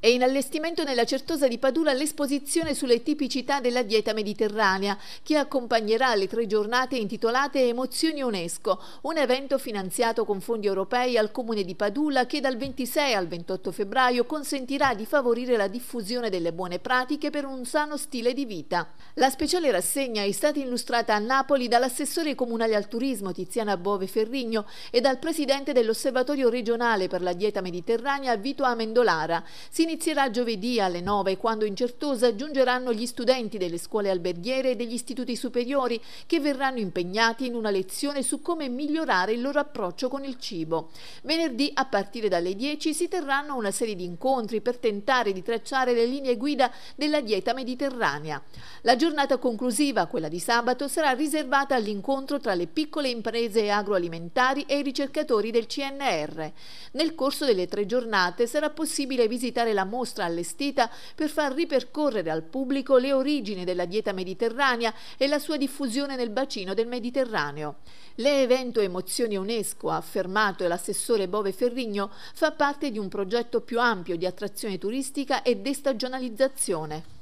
È in allestimento nella Certosa di Padula l'esposizione sulle tipicità della dieta mediterranea che accompagnerà le tre giornate intitolate Emozioni UNESCO, un evento finanziato con fondi europei al Comune di Padula che dal 26 al 28 febbraio consentirà di favorire la diffusione delle buone pratiche per un sano stile di vita. La speciale rassegna è stata illustrata a Napoli dall'assessore comunale al turismo Tiziana Bove Ferrigno e dal presidente dell'Osservatorio regionale per la dieta mediterranea Vito Amendolara. Si inizierà giovedì alle 9 quando in Certosa giungeranno gli studenti delle scuole alberghiere e degli istituti superiori che verranno impegnati in una lezione su come migliorare il loro approccio con il cibo. Venerdì a partire dalle 10 si terranno una serie di incontri per tentare di tracciare le linee guida della dieta mediterranea. La giornata conclusiva, quella di sabato, sarà riservata all'incontro tra le piccole imprese agroalimentari e i ricercatori del CNR. Nel corso delle tre giornate sarà possibile visitare la la mostra allestita per far ripercorrere al pubblico le origini della dieta mediterranea e la sua diffusione nel bacino del Mediterraneo. L'evento Emozioni UNESCO, ha affermato l'assessore Bove Ferrigno, fa parte di un progetto più ampio di attrazione turistica e destagionalizzazione.